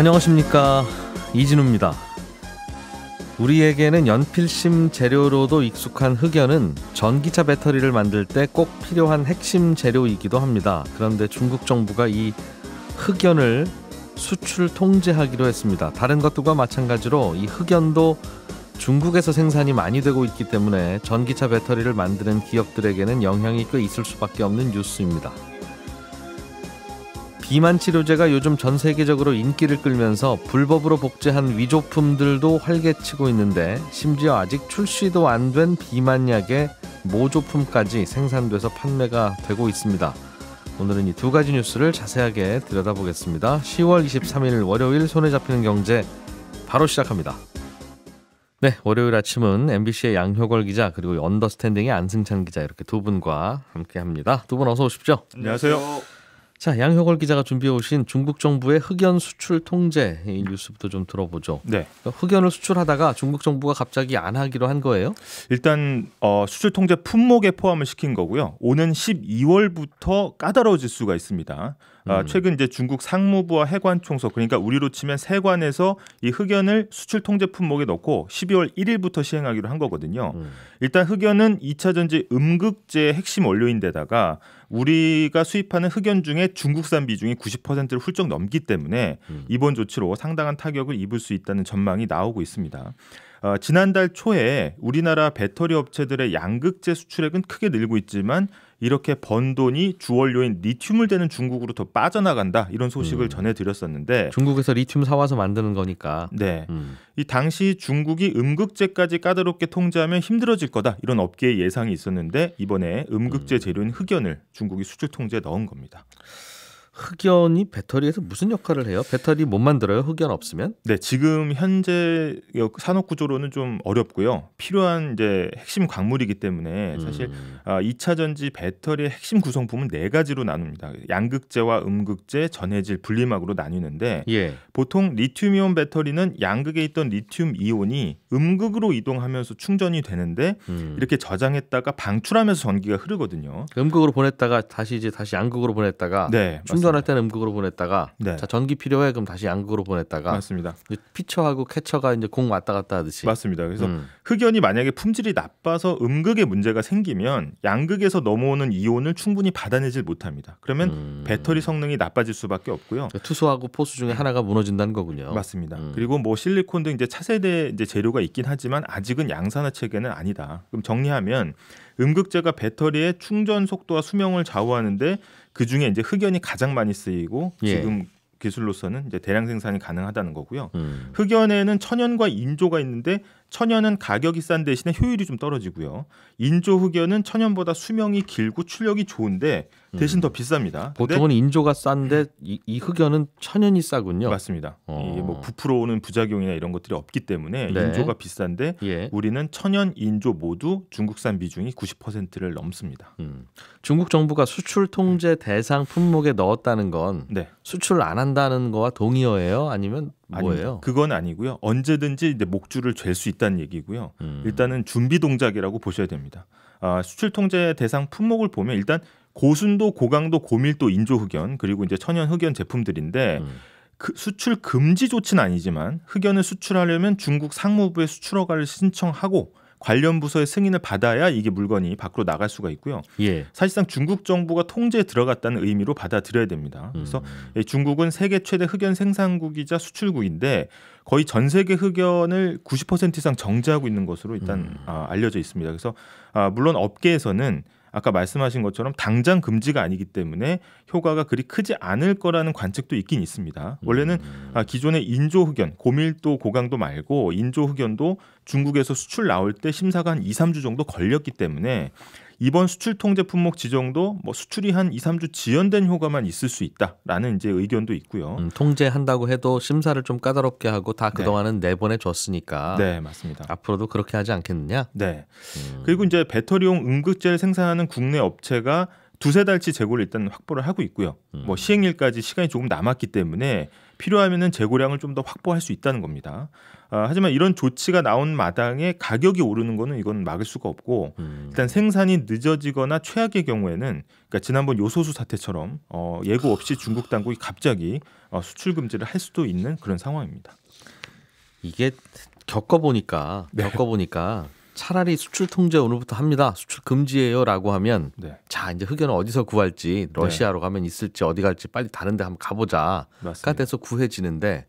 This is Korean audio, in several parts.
안녕하십니까 이진우입니다. 우리에게는 연필심 재료로도 익숙한 흑연은 전기차 배터리를 만들 때 꼭 필요한 핵심 재료이기도 합니다. 그런데 중국 정부가 이 흑연을 수출 통제하기로 했습니다. 다른 것들과 마찬가지로 이 흑연도 중국에서 생산이 많이 되고 있기 때문에 전기차 배터리를 만드는 기업들에게는 영향이 꽤 있을 수밖에 없는 뉴스입니다. 비만 치료제가 요즘 전 세계적으로 인기를 끌면서 불법으로 복제한 위조품들도 활개치고 있는데 심지어 아직 출시도 안 된 비만약의 모조품까지 생산돼서 판매가 되고 있습니다. 오늘은 이 두 가지 뉴스를 자세하게 들여다보겠습니다. 10월 23일 월요일 손에 잡히는 경제 바로 시작합니다. 네, 월요일 아침은 MBC의 양효걸 기자 그리고 언더스탠딩의 안승찬 기자 이렇게 두 분과 함께합니다. 두 분 어서 오십시오. 안녕하세요. 자, 양효걸 기자가 준비해 오신 중국 정부의 흑연 수출 통제 이 뉴스부터 좀 들어보죠. 네. 그러니까 흑연을 수출하다가 중국 정부가 갑자기 안 하기로 한 거예요? 일단 어, 수출 통제 품목에 포함을 시킨 거고요. 오는 12월부터 까다로워질 수가 있습니다. 아, 음. 최근 이제 중국 상무부와 해관총서 그러니까 우리로 치면 세관에서 이 흑연을 수출 통제 품목에 넣고 12월 1일부터 시행하기로 한 거거든요. 음. 일단 흑연은 2차 전지 음극재 핵심 원료인데다가 우리가 수입하는 흑연 중에 중국산 비중이 90%를 훌쩍 넘기 때문에 음. 이번 조치로 상당한 타격을 입을 수 있다는 전망이 나오고 있습니다. 어, 지난달 초에 우리나라 배터리 업체들의 양극재 수출액은 크게 늘고 있지만 이렇게 번 돈이 주원료인 리튬을 대는 중국으로더 빠져나간다 이런 소식을 음. 전해드렸었는데 중국에서 리튬 사와서 만드는 거니까 네. 음. 이 당시 중국이 음극재까지 까다롭게 통제하면 힘들어질 거다 이런 업계의 예상이 있었는데 이번에 음극재 음. 재료인 흑연을 중국이 수출 통제에 넣은 겁니다. 흑연이 배터리에서 무슨 역할을 해요? 배터리 못 만들어요? 흑연 없으면? 네, 지금 현재 산업 구조로는 좀 어렵고요. 필요한 이제 핵심 광물이기 때문에 사실 음. 아, 2차 전지 배터리의 핵심 구성품은 네 가지로 나눕니다. 양극재와 음극재, 전해질, 분리막으로 나뉘는데 예. 보통 리튬이온 배터리는 양극에 있던 리튬 이온이 음극으로 이동하면서 충전이 되는데 음. 이렇게 저장했다가 방출하면서 전기가 흐르거든요. 음극으로 보냈다가 다시 이제 다시 양극으로 보냈다가 네, 충전 전할 때는 음극으로 보냈다가 네. 자 전기 필요해 그럼 다시 양극으로 보냈다가 맞습니다. 피처하고 캐처가 이제 공 왔다 갔다 하듯이 맞습니다. 그래서 음. 흑연이 만약에 품질이 나빠서 음극에 문제가 생기면 양극에서 넘어오는 이온을 충분히 받아내질 못합니다. 그러면 음. 배터리 성능이 나빠질 수밖에 없고요. 투수하고 포수 중에 하나가 무너진다는 거군요. 맞습니다. 음. 그리고 뭐 실리콘 등 이제 차세대 이제 재료가 있긴 하지만 아직은 양산화 체계는 아니다. 그럼 정리하면 음극재가 배터리의 충전 속도와 수명을 좌우하는데 그 중에 이제 흑연이 가장 많이 쓰이고 예. 지금 기술로서는 이제 대량 생산이 가능하다는 거고요. 음. 흑연에는 천연과 인조가 있는데 천연은 가격이 싼 대신에 효율이 좀 떨어지고요. 인조 흑연은 천연보다 수명이 길고 출력이 좋은데 대신 음. 더 비쌉니다. 보통은 인조가 싼데 이, 이, 흑연은 천연이 싸군요. 맞습니다. 어. 이게 뭐 부풀어오는 부작용이나 이런 것들이 없기 때문에 네. 인조가 비싼데 예. 우리는 천연 인조 모두 중국산 비중이 90%를 넘습니다. 음. 중국 정부가 수출 통제 대상 품목에 넣었다는 건 네. 수출 안 한다는 거와 동의어예요? 아니면 뭐예요? 아니, 그건 아니고요. 언제든지 이제 목줄을 잴수 있다는 얘기고요. 음. 일단은 준비 동작이라고 보셔야 됩니다. 아, 수출 통제 대상 품목을 보면 일단 고순도, 고강도, 고밀도 인조 흑연 그리고 이제 천연 흑연 제품들인데 음. 그 수출 금지 조치는 아니지만 흑연을 수출하려면 중국 상무부에 수출허가를 신청하고 관련 부서의 승인을 받아야 이게 물건이 밖으로 나갈 수가 있고요. 예. 사실상 중국 정부가 통제에 들어갔다는 의미로 받아들여야 됩니다. 그래서 음. 예, 중국은 세계 최대 흑연 생산국이자 수출국인데 거의 전 세계 흑연을 90% 이상 정지하고 있는 것으로 일단 음. 아, 알려져 있습니다. 그래서 아, 물론 업계에서는 아까 말씀하신 것처럼 당장 금지가 아니기 때문에 효과가 그리 크지 않을 거라는 관측도 있긴 있습니다. 원래는 음. 아, 기존의 인조 흑연, 고밀도 고강도 말고 인조 흑연도 중국에서 수출 나올 때 심사가 한 2, 3주 정도 걸렸기 때문에 이번 수출 통제 품목 지정도 뭐 수출이 한 2, 3주 지연된 효과만 있을 수 있다라는 이제 의견도 있고요. 음, 통제한다고 해도 심사를 좀 까다롭게 하고 다 네. 그동안은 네. 내보내 줬으니까. 네, 맞습니다. 앞으로도 그렇게 하지 않겠느냐? 네. 음. 그리고 이제 배터리용 음극재를 생산하는 국내 업체가 두세 달치 재고를 일단 확보를 하고 있고요. 음. 뭐 시행일까지 시간이 조금 남았기 때문에 필요하면은 재고량을 좀 더 확보할 수 있다는 겁니다. 아, 하지만 이런 조치가 나온 마당에 가격이 오르는 거는 이건 막을 수가 없고 음. 일단 생산이 늦어지거나 최악의 경우에는 그러니까 지난번 요소수 사태처럼 어, 예고 없이 중국 당국이 갑자기 어, 수출 금지를 할 수도 있는 그런 상황입니다. 이게 겪어보니까 네. 겪어보니까 차라리 수출 통제 오늘부터 합니다. 수출 금지예요라고 하면 네. 자 이제 흑연을 어디서 구할지 러시아로 네. 가면 있을지 어디 갈지 빨리 다른데 한번 가보자가 맞니다 돼서 구해지는데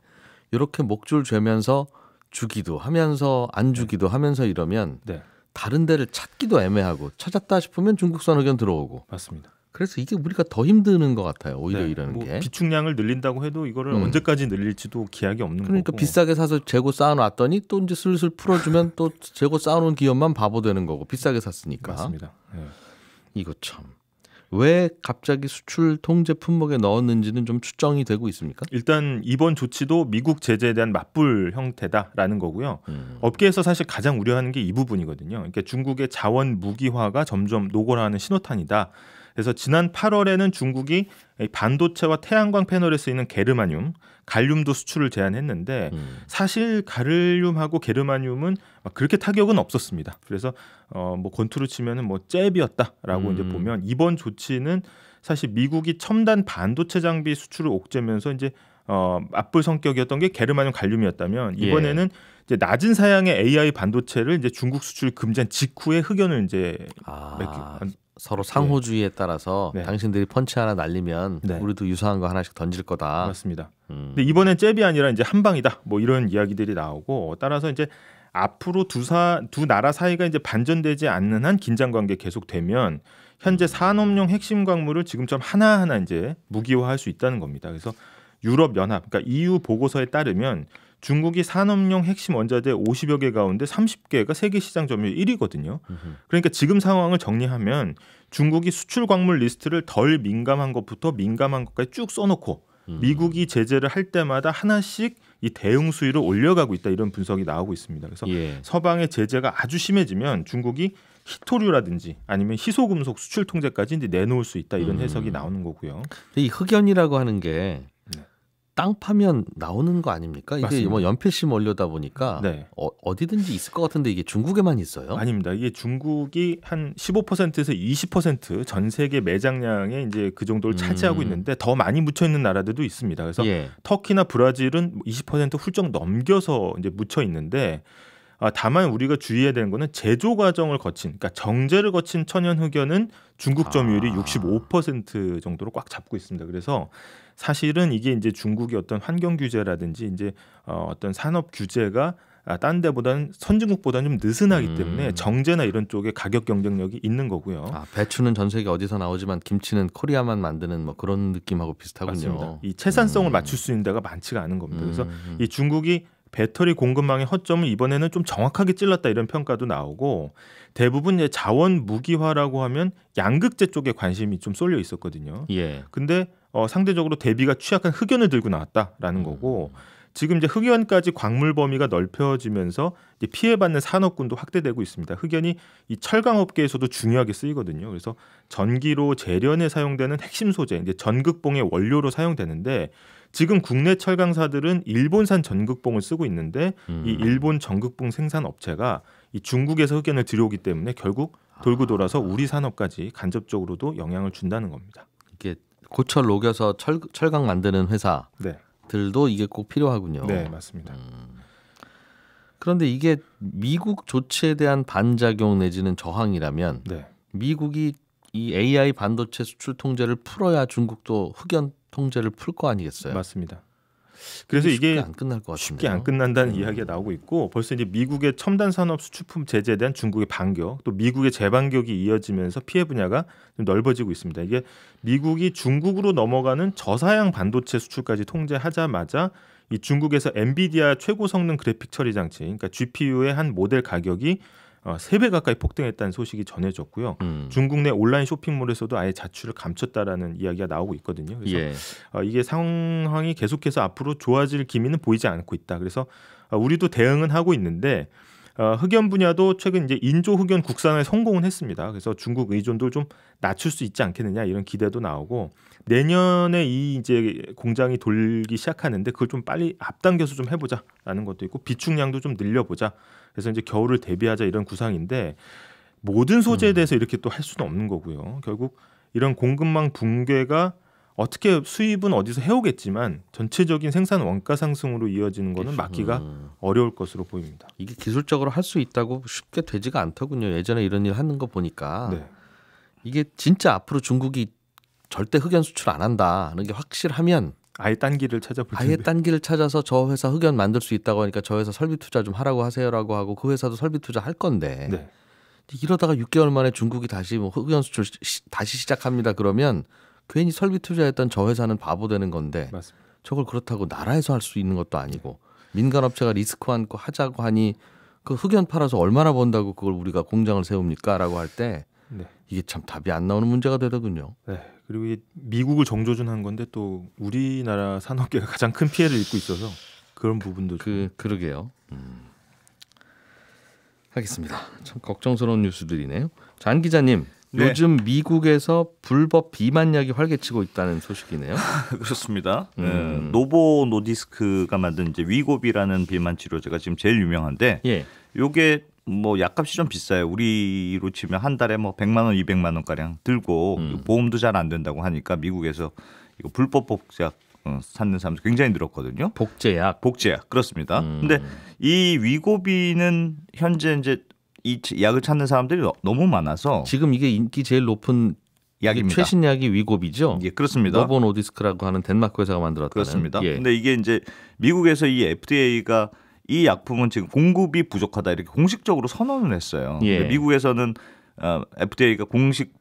이렇게 목줄 죄면서 주기도 하면서 안 네. 주기도 네. 하면서 이러면 네. 다른 데를 찾기도 애매하고 찾았다 싶으면 중국산 흑연 들어오고 맞습니다. 그래서 이게 우리가 더 힘드는 것 같아요. 오히려 네, 이러는 뭐게 비축량을 늘린다고 해도 이거를 음. 언제까지 늘릴지도 기약이 없는 그러니까 거고. 비싸게 사서 재고 쌓아놨더니 또 이제 슬슬 풀어주면 또 재고 쌓아놓은 기업만 바보 되는 거고 비싸게 샀으니까. 맞습니다. 네. 이거 참. 왜 갑자기 수출 통제 품목에 넣었는지는 좀 추정이 되고 있습니까? 일단 이번 조치도 미국 제재에 대한 맞불 형태다라는 거고요. 음. 업계에서 사실 가장 우려하는 게 이 부분이거든요. 그러니까 중국의 자원 무기화가 점점 노골화하는 신호탄이다. 그래서 지난 8월에는 중국이 반도체와 태양광 패널에 쓰이는 게르마늄, 갈륨도 수출을 제한했는데 음. 사실 가르륨하고 게르마늄은 그렇게 타격은 없었습니다. 그래서 어뭐 권투로 치면은 뭐 잽이었다라고 음. 이제 보면 이번 조치는 사실 미국이 첨단 반도체 장비 수출을 옥죄면서 이제 어 맞불 성격이었던 게 게르마늄 갈륨이었다면 예. 이번에는 예. 이제 낮은 사양의 AI 반도체를 이제 중국 수출 금지한 직후에 흑연을 이제 아, 서로 상호주의에 따라서 네. 당신들이 펀치 하나 날리면 네. 우리도 유사한 거 하나씩 던질 거다. 맞습니다. 음. 근데 이번엔 잽이 아니라 이제 한 방이다. 뭐 이런 이야기들이 나오고 따라서 이제 앞으로 두사두 나라 사이가 이제 반전되지 않는 한 긴장 관계 계속되면 현재 산업용 핵심 광물을 지금처럼 하나하나 이제 무기화할 수 있다는 겁니다. 그래서 유럽 연합 그러니까 EU 보고서에 따르면 중국이 산업용 핵심 원자재 50여 개 가운데 30개가 세계 시장 점유율 1위거든요. 그러니까 지금 상황을 정리하면 중국이 수출 광물 리스트를 덜 민감한 것부터 민감한 것까지 쭉 써놓고 음. 미국이 제재를 할 때마다 하나씩 이 대응 수위를 올려가고 있다 이런 분석이 나오고 있습니다. 그래서 예. 서방의 제재가 아주 심해지면 중국이 히토류라든지 아니면 희소금속 수출 통제까지 이제 내놓을 수 있다 이런 음. 해석이 나오는 거고요. 이 흑연이라고 하는 게땅 파면 나오는 거 아닙니까? 이게 맞습니다. 뭐 연필심 올려다 보니까 네. 어, 디든지 있을 것 같은데 이게 중국에만 있어요? 아닙니다. 이게 중국이 한 15%에서 20%전 세계 매장량에 이제 그 정도를 차지하고 음. 있는데 더 많이 묻혀 있는 나라들도 있습니다. 그래서 예. 터키나 브라질은 20% 뭐 훌쩍 넘겨서 이제 묻혀 있는데 아, 다만 우리가 주의해야 되는 거는 제조 과정을 거친, 그러니까 정제를 거친 천연 흑연은 중국 점유율이 아. 65% 정도로 꽉 잡고 있습니다. 그래서 사실은 이게 이제 중국의 어떤 환경 규제라든지 이제 어, 어떤 산업 규제가 아, 딴 데보다는 선진국보다는 좀 느슨하기 음. 때문에 정제나 이런 쪽에 가격 경쟁력이 있는 거고요. 아, 배추는 전 세계 어디서 나오지만 김치는 코리아만 만드는 뭐 그런 느낌하고 비슷하군요. 맞습니다. 이 채산성을 음. 맞출 수 있는 데가 많지가 않은 겁니다. 그래서 음, 음. 이 중국이 배터리 공급망의 허점을 이번에는 좀 정확하게 찔렀다 이런 평가도 나오고 대부분 이제 자원 무기화라고 하면 양극재 쪽에 관심이 좀 쏠려 있었거든요. 예. 근데 어, 상대적으로 대비가 취약한 흑연을 들고 나왔다라는 음. 거고 지금 이제 흑연까지 광물 범위가 넓혀지면서 이제 피해받는 산업군도 확대되고 있습니다. 흑연이 이 철강 업계에서도 중요하게 쓰이거든요. 그래서 전기로 재련에 사용되는 핵심 소재, 이제 전극봉의 원료로 사용되는데 지금 국내 철강사들은 일본산 전극봉을 쓰고 있는데 음. 이 일본 전극봉 생산 업체가 이 중국에서 흑연을 들여오기 때문에 결국 돌고 아. 돌아서 우리 산업까지 간접적으로도 영향을 준다는 겁니다. 이게 고철 녹여서 철, 철강 만드는 회사들도 네. 이게 꼭 필요하군요. 네, 맞습니다. 음. 그런데 이게 미국 조치에 대한 반작용 내지는 저항이라면 네. 미국이 이 AI 반도체 수출 통제를 풀어야 중국도 흑연 통제를 풀 거 아니겠어요? 맞습니다. 그래서 이게 안 끝날 것 쉽게 안 끝난다는 음. 이야기가 나오고 있고 벌써 이제 미국의 첨단 산업 수출품 제재에 대한 중국의 반격 또 미국의 재반격이 이어지면서 피해 분야가 넓어지고 있습니다. 이게 미국이 중국으로 넘어가는 저사양 반도체 수출까지 통제하자마자 이 중국에서 엔비디아 최고 성능 그래픽 처리 장치 그러니까 GPU의 한 모델 가격이 3배 어, 가까이 폭등했다는 소식이 전해졌고요. 음. 중국 내 온라인 쇼핑몰에서도 아예 자출을 감췄다라는 이야기가 나오고 있거든요. 그래서 예. 어, 이게 상황이 계속해서 앞으로 좋아질 기미는 보이지 않고 있다. 그래서 어, 우리도 대응은 하고 있는데 어, 흑연 분야도 최근 이제 인조 흑연 국산에 성공은 했습니다. 그래서 중국 의존도 좀 낮출 수 있지 않겠느냐 이런 기대도 나오고 내년에 이 이제 공장이 돌기 시작하는데 그걸 좀 빨리 앞당겨서 좀 해보자라는 것도 있고 비축량도 좀 늘려보자. 그래서 이제 겨울을 대비하자 이런 구상인데 모든 소재에 음. 대해서 이렇게 또 할 수는 없는 거고요. 결국 이런 공급망 붕괴가 어떻게 수입은 어디서 해오겠지만 전체적인 생산 원가 상승으로 이어지는 것은 그렇죠. 막기가 음. 어려울 것으로 보입니다. 이게 기술적으로 할 수 있다고 쉽게 되지가 않더군요. 예전에 이런 일 하는 거 보니까 네. 이게 진짜 앞으로 중국이 절대 흑연 수출 안 한다는 게 확실하면 아예 딴 길을 찾아볼 텐데. 아예 딴 길을 찾아서 저 회사 흑연 만들 수 있다고 하니까 저 회사 설비 투자 좀 하라고 하세요라고 하고 그 회사도 설비 투자 할 건데 네. 이러다가 6개월 만에 중국이 다시 뭐 흑연 수출 시, 다시 시작합니다 그러면 괜히 설비 투자했던 저 회사는 바보 되는 건데 맞습니다. 저걸 그렇다고 나라에서 할 수 있는 것도 아니고 민간업체가 리스크 안고 하자고 하니 그 흑연 팔아서 얼마나 번다고 그걸 우리가 공장을 세웁니까라고 할때 네. 이게 참 답이 안 나오는 문제가 되더군요. 네. 그리고 미국을 정조준한 건데 또 우리나라 산업계가 가장 큰 피해를 입고 있어서 그런 부분도 그 좀. 그러게요. 음. 하겠습니다. 참 걱정스러운 뉴스들이네요. 장 기자님, 네. 요즘 미국에서 불법 비만약이 활개치고 있다는 소식이네요. 그렇습니다. 네. 음. 네, 노보 노디스크가 만든 이제 위고비라는 비만 치료제가 지금 제일 유명한데 예. 요게 뭐 약값이 좀 비싸요. 우리로 치면 한 달에 뭐 100만 원, 200만 원 가량 들고 음. 보험도 잘 안 된다고 하니까 미국에서 이거 불법 복제약 어, 찾는 사람들 굉장히 늘었거든요. 복제약. 복제약. 그렇습니다. 음. 근데 이 위고비는 현재 이제 이 약을 찾는 사람들이 너무 많아서 지금 이게 인기 제일 높은 약입니다. 최신 약이 위고이죠 예, 그렇습니다. 노본오디스크라고 하는 덴마크 회사가 만들었다는. 그렇습니다. 예. 근데 이게 이제 미국에서 이 FDA가 이 약품은 지금 공급이 부족하다 이렇게 공식적으로 선언을 했어요. 예. 미국에서는 어, FDA가 공식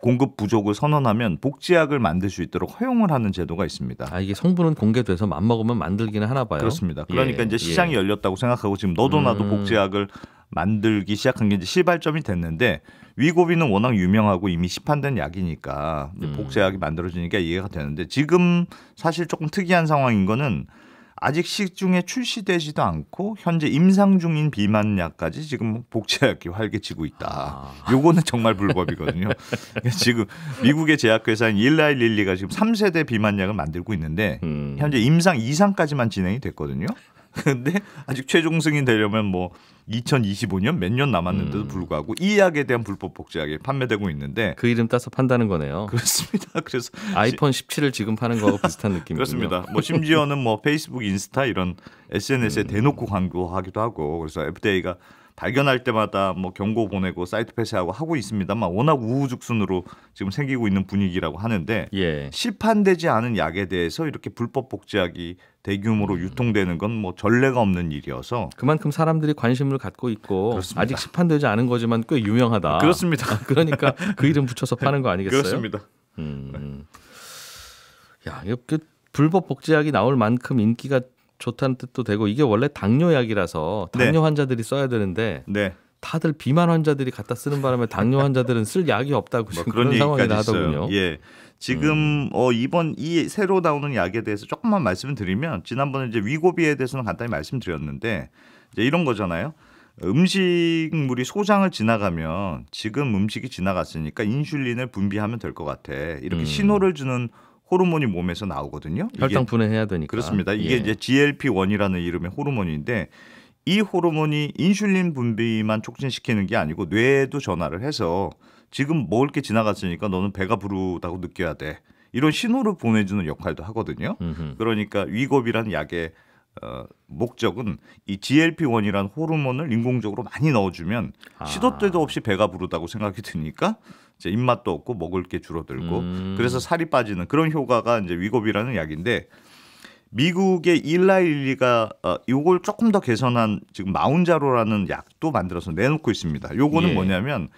공급 부족을 선언하면 복지약을 만들 수 있도록 허용을 하는 제도가 있습니다. 아 이게 성분은 공개돼서 맘 먹으면 만들기는 하나 봐요. 그렇습니다. 예. 그러니까 예, 이제 시장이 예. 열렸다고 생각하고 지금 너도 나도 음. 복지약을 만들기 시작한 게 이제 시발점이 됐는데 위고비는 워낙 유명하고 이미 시판된 약이니까 음. 복제약이 만들어지니까 이해가 되는데 지금 사실 조금 특이한 상황인 거는 아직 시중에 출시되지도 않고 현재 임상 중인 비만약까지 지금 복제약이 활개치고 있다. 아. 요거는 정말 불법이거든요. 그러니까 지금 미국의 제약회사인 일라이 릴리가 지금 3세대 비만약을 만들고 있는데 음. 현재 임상 2상까지만 진행이 됐거든요. 근데 아직 최종 승인 되려면 뭐 2025년 몇 년 남았는데도 음. 불구하고 이 약에 대한 불법 복제약이 판매되고 있는데 그 이름 따서 판다는 거네요. 그렇습니다. 그래서 아이폰 17을 지금 파는 거하고 비슷한 느낌이군요. 그렇습니다. 뭐 심지어는 뭐 페이스북, 인스타 이런 SNS에 음. 대놓고 광고하기도 하고 그래서 FDA가 발견할 때마다 뭐 경고 보내고 사이트 폐쇄하고 하고 있습니다만 워낙 우후죽순으로 지금 생기고 있는 분위기라고 하는데 예. 시판되지 않은 약에 대해서 이렇게 불법 복제약이 대규모로 음. 유통되는 건 뭐 전례가 없는 일이어서 그만큼 사람들이 관심을 갖고 있고 그렇습니다. 아직 시판되지 않은 거지만 꽤 유명하다. 그렇습니다. 그러니까 그 이름 붙여서 파는 거 아니겠어요? 그렇습니다. 음. 야, 이거 불법 복제약이 나올 만큼 인기가 좋다는 뜻도 되고 이게 원래 당뇨 약이라서 네. 당뇨 네. 환자들이 써야 되는데 네. 다들 비만 환자들이 갖다 쓰는 바람에 당뇨 환자들은 쓸 약이 없다고 뭐 그런, 그런 상황이 나더군요. 예. 지금 음. 어 이번 이 새로 나오는 약에 대해서 조금만 말씀을 드리면 지난번에 이제 위고비에 대해서는 간단히 말씀드렸는데 이제 이런 거잖아요. 음식물이 소장을 지나가면 지금 음식이 지나갔으니까 인슐린을 분비하면 될 것 같아. 이렇게 음. 신호를 주는 호르몬이 몸에서 나오거든요. 혈당 분해해야 되니까. 그렇습니다. 이게 예. 이제 GLP-1이라는 이름의 호르몬인데 이 호르몬이 인슐린 분비만 촉진시키는 게 아니고 뇌에도 전화를 해서 지금 먹을 게 지나갔으니까 너는 배가 부르다고 느껴야 돼. 이런 신호를 보내주는 역할도 하거든요. 음흠. 그러니까 위급이라는 약의 어, 목적은 이 GLP-1이라는 호르몬을 인공적으로 많이 넣어주면 아. 시도 때도 없이 배가 부르다고 생각이 드니까 이제 입맛도 없고 먹을 게 줄어들고 음. 그래서 살이 빠지는 그런 효과가 이제 위고이라는 약인데 미국의 일라일리가 어, 요걸 조금 더 개선한 지금 마운자로라는 약도 만들어서 내놓고 있습니다. 요거는 예. 뭐냐면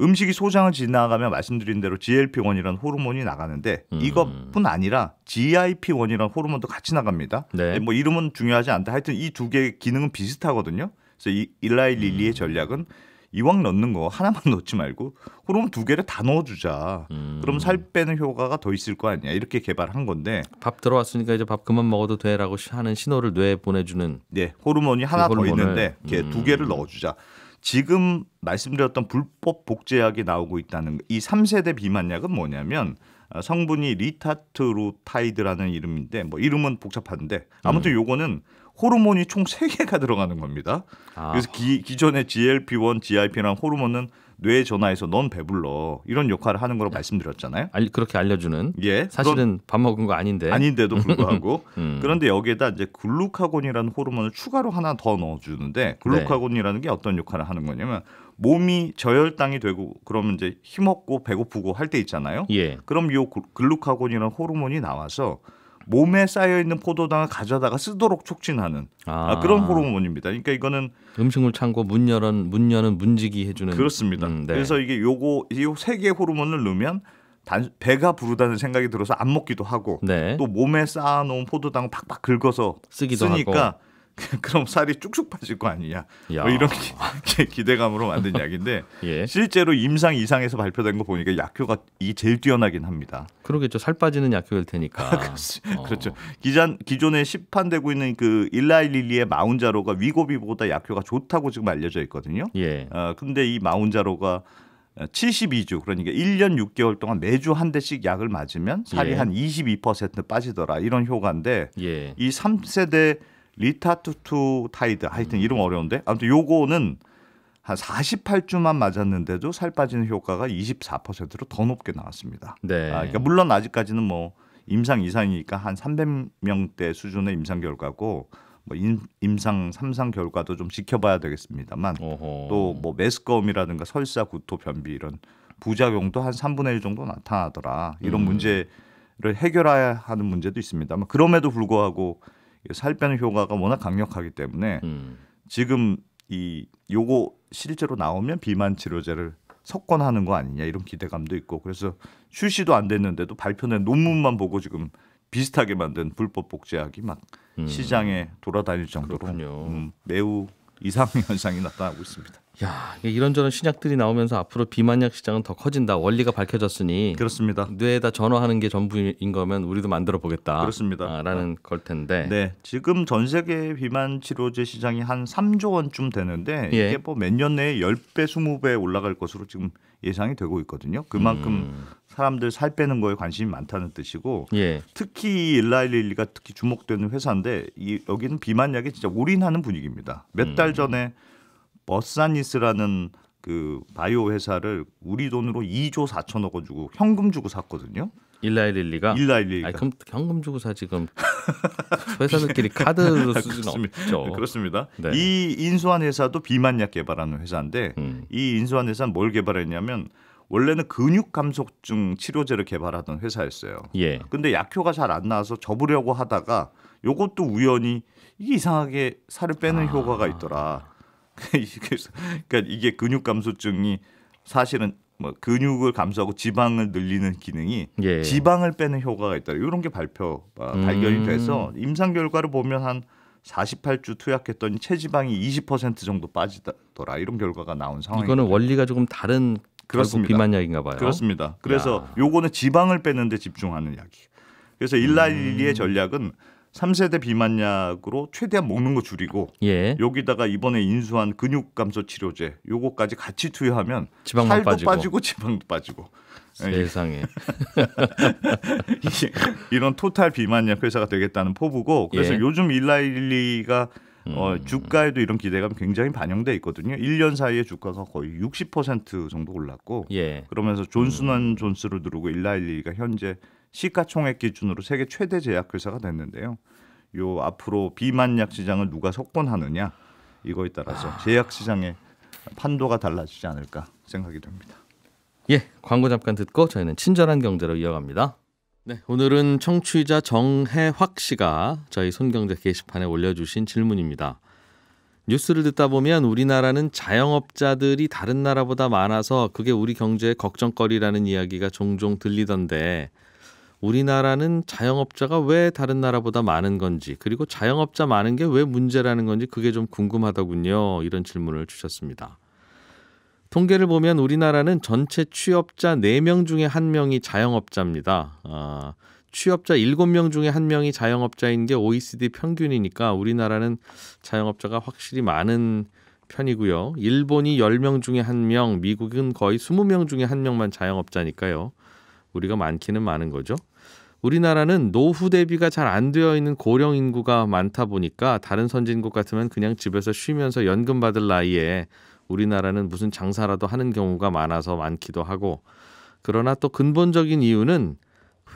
음식이 소장을 지나가면 말씀드린 대로 GLP-1이라는 호르몬이 나가는데 음. 이것뿐 아니라 GIP-1이라는 호르몬도 같이 나갑니다. 네. 뭐 이름은 중요하지 않다. 하여튼 이 두 개의 기능은 비슷하거든요. 그래서 이 일라일리의 음. 전략은 이왕 넣는 거 하나만 넣지 말고 호르몬 두 개를 다 넣어주자. 음. 그럼 살 빼는 효과가 더 있을 거 아니야. 이렇게 개발한 건데 밥 들어왔으니까 이제 밥 그만 먹어도 돼라고 하는 신호를 뇌에 보내주는 네 호르몬이 하나 그호더 있는데 이렇 음. 두 개를 넣어주자. 지금 말씀드렸던 불법 복제약이 나오고 있다는 이 3세대 비만약은 뭐냐면 어, 성분이 리타트루타이드라는 이름인데 뭐 이름은 복잡한데 아무튼 음. 요거는 호르몬이 총 세개가 들어가는 겁니다. 아. 그래서 기, 기존의 GLP-1, GIP라는 호르몬은 뇌전화에서넌 배불러 이런 역할을 하는 거로 말씀드렸잖아요. 알, 그렇게 알려주는. 예. 사실은 밥 먹은 거 아닌데. 아닌데도 불구하고. 음. 그런데 여기에다 이제 글루카곤이라는 호르몬을 추가로 하나 더 넣어주는데 네. 글루카곤이라는 게 어떤 역할을 하는 거냐면 몸이 저혈당이 되고 그러면 이제 힘없고 배고프고 할 때 있잖아요. 예. 그럼 요 그 글루카곤이라는 호르몬이 나와서 몸에 쌓여 있는 포도당을 가져다가 쓰도록 촉진하는 아. 아. 그런 호르몬입니다. 그러니까 이거는 음식물 창고 문 열은 문 열은 문지기 해주는 그렇습니다. 음, 네. 그래서 이게 요거 이 세 개의 호르몬을 넣으면 단, 배가 부르다는 생각이 들어서 안 먹기도 하고 네. 또 몸에 쌓아놓은 포도당을 팍팍 긁어서 쓰기도 쓰니까 하고. 그럼 살이 쭉쭉 빠질 거 아니냐. 뭐 이런 기, 대감으로 만든 약인데 예. 실제로 임상 이상에서 발표된 거 보니까 약효가 이 제일 뛰어나긴 합니다. 그러겠죠. 살 빠지는 약효일 테니까. 어. 그렇죠. 어. 기존 기존에 시판되고 있는 그 일라일릴리의 마운자로가 위고비보다 약효가 좋다고 지금 알려져 있거든요. 예. 어, 근데 이 마운자로가 72주 그러니까 1년 6개월 동안 매주 한 대씩 약을 맞으면 살이 예. 한22% 빠지더라 이런 효과인데 예. 이 3세대 리타투투 타이드 하여튼 음. 이름 어려운데 아무튼 요거는 한 48주만 맞았는데도 살 빠지는 효과가 24%로 더 높게 나왔습니다. 네. 아, 그러니까 물론 아직까지는 뭐 임상 이상이니까 한 300명대 수준의 임상 결과고 뭐 임, 임상 삼상 결과도 좀 지켜봐야 되겠습니다만 또 뭐 메스꺼움이라든가 설사 구토 변비 이런 부작용도 한 3분의 1 정도 나타나더라 이런 음. 문제를 해결해야 하는 문제도 있습니다만 그럼에도 불구하고 살 빼는 효과가 워낙 강력하기 때문에 음. 지금 이 요거 실제로 나오면 비만 치료제를 석권하는 거 아니냐 이런 기대감도 있고 그래서 출시도 안 됐는데도 발표된 논문만 보고 지금 비슷하게 만든 불법 복제약이 막 음. 시장에 돌아다닐 정도로 음, 매우 이상 현상이 나타나고 있습니다. 야, 이런저런 신약들이 나오면서 앞으로 비만약 시장은 더 커진다. 원리가 밝혀졌으니 그렇습니다. 뇌에다 전화하는 게 전부인 거면 우리도 만들어 보겠다. 그렇습니다. 아, 라는 걸 텐데. 네. 지금 전 세계 비만 치료제 시장이 한 3조 원쯤 되는데 예. 이게 뭐 몇 년 내에 10배, 20배 올라갈 것으로 지금 예상이 되고 있거든요. 그만큼 음. 사람들 살 빼는 거에 관심이 많다는 뜻이고 예. 특히 일라일리가 특히 주목되는 회사인데 이, 여기는 비만약이 진짜 올인하는 분위기입니다. 몇달 음. 전에 버사니스라는 그 바이오 회사를 우리 돈으로 2조 4천억 원 주고 현금 주고 샀거든요. 일라일릴리가 일라일릴리가 아니, 그럼 현금 주고 사 지금 회사들끼리 카드로 쓰진 없죠. 네, 그렇습니다. 네. 이 인수한 회사도 비만약 개발하는 회사인데 음. 이 인수한 회사는 뭘 개발했냐면 원래는 근육 감속증 치료제를 개발하던 회사였어요. 예. 근데 약효가 잘 안 나와서 접으려고 하다가 요것도 우연히 이게 이상하게 살을 빼는 아. 효과가 있더라. 그러니까 이게 근육 감소증이 사실은 뭐 근육을 감소하고 지방을 늘리는 기능이 예. 지방을 빼는 효과가 있다. 이런 게 발표 아, 발견이 음. 돼서 임상 결과를 보면 한 48주 투약했더니 체지방이 20% 정도 빠지더라 이런 결과가 나온 상황. 이거는 원리가 조금 다른 그렇습니다. 비만약인가 봐요. 그렇습니다. 그래서 야. 요거는 지방을 빼는데 집중하는 약이에요. 그래서 일라일리의 음. 전략은 3세대 비만약으로 최대한 먹는 거 줄이고 예. 여기다가 이번에 인수한 근육 감소 치료제 요거까지 같이 투여하면 지방도 살도 빠지고. 빠지고 지방도 빠지고 예. 세상에 이런 토탈 비만약 회사가 되겠다는 포부고 그래서 예. 요즘 일라일리가 어, 음. 주가에도 이런 기대감 굉장히 반영돼 있거든요. 1년 사이에 주가가 거의 60% 정도 올랐고 예. 그러면서 존슨앤 음. 존스를 누르고 일라일리가 현재 시가총액 기준으로 세계 최대 제약회사가 됐는데요. 요 앞으로 비만약 시장을 누가 석권하느냐 이거에 따라서 아. 제약 시장의 판도가 달라지지 않을까 생각이 됩니다. 예, 광고 잠깐 듣고 저희는 친절한 경제로 이어갑니다. 네, 오늘은 청취자 정혜확 씨가 저희 손경제 게시판에 올려주신 질문입니다. 뉴스를 듣다 보면 우리나라는 자영업자들이 다른 나라보다 많아서 그게 우리 경제의 걱정거리라는 이야기가 종종 들리던데 우리나라는 자영업자가 왜 다른 나라보다 많은 건지 그리고 자영업자 많은 게 왜 문제라는 건지 그게 좀 궁금하더군요. 이런 질문을 주셨습니다. 통계를 보면 우리나라는 전체 취업자 4명 중에 1명이 자영업자입니다. 아, 취업자 7명 중에 1명이 자영업자인 게 OECD 평균이니까 우리나라는 자영업자가 확실히 많은 편이고요. 일본이 10명 중에 1명, 미국은 거의 20명 중에 1명만 자영업자니까요. 우리가 많기는 많은 거죠. 우리나라는 노후 대비가 잘 안 되어 있는 고령 인구가 많다 보니까 다른 선진국 같으면 그냥 집에서 쉬면서 연금 받을 나이에 우리나라는 무슨 장사라도 하는 경우가 많아서 많기도 하고 그러나 또 근본적인 이유는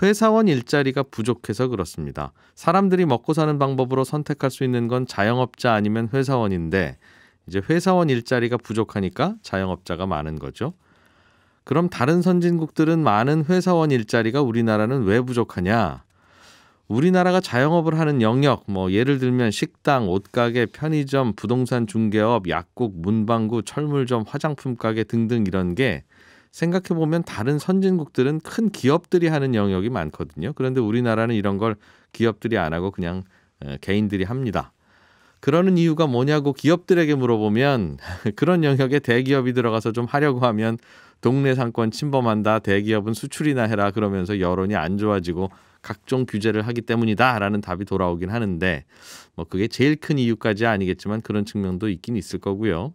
회사원 일자리가 부족해서 그렇습니다. 사람들이 먹고 사는 방법으로 선택할 수 있는 건 자영업자 아니면 회사원인데 이제 회사원 일자리가 부족하니까 자영업자가 많은 거죠. 그럼 다른 선진국들은 많은 회사원 일자리가 우리나라는 왜 부족하냐? 우리나라가 자영업을 하는 영역, 뭐 예를 들면 식당, 옷가게, 편의점, 부동산 중개업, 약국, 문방구, 철물점, 화장품 가게 등등 이런 게 생각해 보면 다른 선진국들은 큰 기업들이 하는 영역이 많거든요. 그런데 우리나라는 이런 걸 기업들이 안 하고 그냥 개인들이 합니다. 그러는 이유가 뭐냐고 기업들에게 물어보면 그런 영역에 대기업이 들어가서 좀 하려고 하면 동네 상권 침범한다. 대기업은 수출이나 해라. 그러면서 여론이 안 좋아지고 각종 규제를 하기 때문이다라는 답이 돌아오긴 하는데 뭐 그게 제일 큰 이유까지 아니겠지만 그런 측면도 있긴 있을 거고요.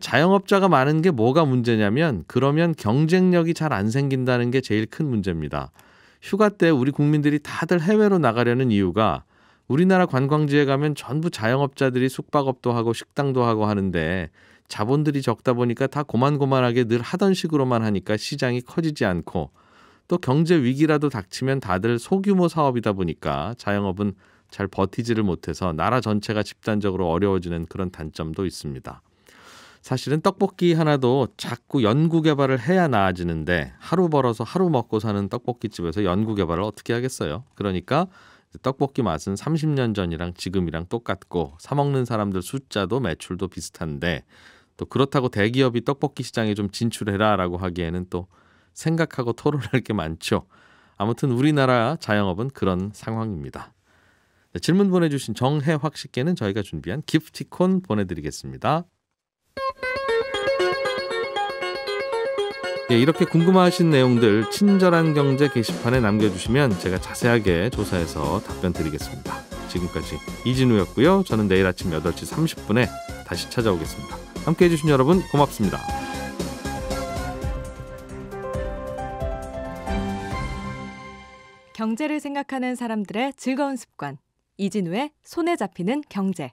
자영업자가 많은 게 뭐가 문제냐면 그러면 경쟁력이 잘 안 생긴다는 게 제일 큰 문제입니다. 휴가 때 우리 국민들이 다들 해외로 나가려는 이유가 우리나라 관광지에 가면 전부 자영업자들이 숙박업도 하고 식당도 하고 하는데 자본들이 적다 보니까 다 고만고만하게 늘 하던 식으로만 하니까 시장이 커지지 않고 또 경제 위기라도 닥치면 다들 소규모 사업이다 보니까 자영업은 잘 버티지를 못해서 나라 전체가 집단적으로 어려워지는 그런 단점도 있습니다. 사실은 떡볶이 하나도 자꾸 연구 개발을 해야 나아지는데 하루 벌어서 하루 먹고 사는 떡볶이 집에서 연구 개발을 어떻게 하겠어요? 그러니까 떡볶이 맛은 30년 전이랑 지금이랑 똑같고 사 먹는 사람들 숫자도 매출도 비슷한데 또 그렇다고 대기업이 떡볶이 시장에 좀 진출해라라고 하기에는 또 생각하고 토론할 게 많죠. 아무튼 우리나라 자영업은 그런 상황입니다. 네, 질문 보내주신 정혜확 씨께는 저희가 준비한 기프티콘 보내드리겠습니다. 네, 이렇게 궁금하신 내용들 친절한 경제 게시판에 남겨주시면 제가 자세하게 조사해서 답변 드리겠습니다. 지금까지 이진우였고요. 저는 내일 아침 8시 30분에 다시 찾아오겠습니다. 함께 해주신 여러분 고맙습니다. 경제를 생각하는 사람들의 즐거운 습관. 이진우의 손에 잡히는 경제.